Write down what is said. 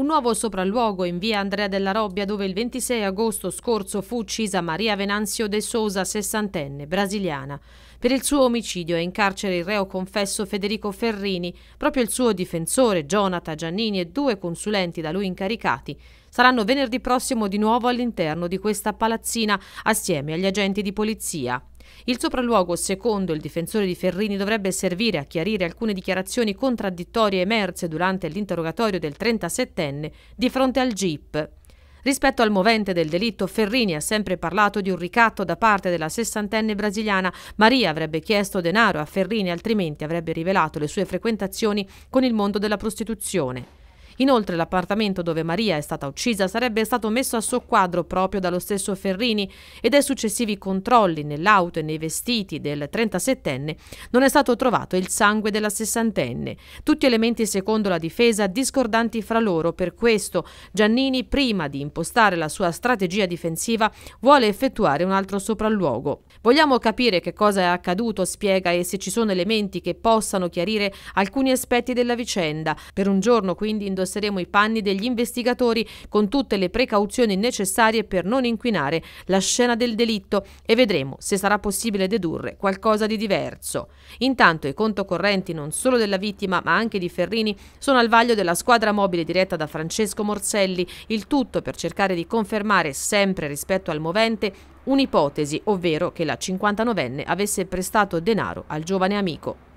Un nuovo sopralluogo in via Andrea della Robbia dove il 26 agosto scorso fu uccisa Maria Venanzio De Sosa, sessantenne, brasiliana. Per il suo omicidio è in carcere il reo confesso Federico Ferrini, proprio il suo difensore Jonathan Giannini e due consulenti da lui incaricati saranno venerdì prossimo di nuovo all'interno di questa palazzina assieme agli agenti di polizia. Il sopralluogo, secondo il difensore di Ferrini, dovrebbe servire a chiarire alcune dichiarazioni contraddittorie emerse durante l'interrogatorio del 37enne di fronte al GIP. Rispetto al movente del delitto, Ferrini ha sempre parlato di un ricatto da parte della sessantenne brasiliana. Maria avrebbe chiesto denaro a Ferrini, altrimenti avrebbe rivelato le sue frequentazioni con il mondo della prostituzione. Inoltre l'appartamento dove Maria è stata uccisa sarebbe stato messo a soqquadro proprio dallo stesso Ferrini e dai successivi controlli nell'auto e nei vestiti del 37enne non è stato trovato il sangue della sessantenne. Tutti elementi secondo la difesa discordanti fra loro, per questo Giannini prima di impostare la sua strategia difensiva vuole effettuare un altro sopralluogo. Vogliamo capire che cosa è accaduto, spiega, e se ci sono elementi che possano chiarire alcuni aspetti della vicenda. Per un giorno quindi indossare indosseremo i panni degli investigatori con tutte le precauzioni necessarie per non inquinare la scena del delitto e vedremo se sarà possibile dedurre qualcosa di diverso. Intanto i conto correnti non solo della vittima ma anche di Ferrini sono al vaglio della squadra mobile diretta da Francesco Morselli, il tutto per cercare di confermare sempre rispetto al movente un'ipotesi, ovvero che la 59enne avesse prestato denaro al giovane amico.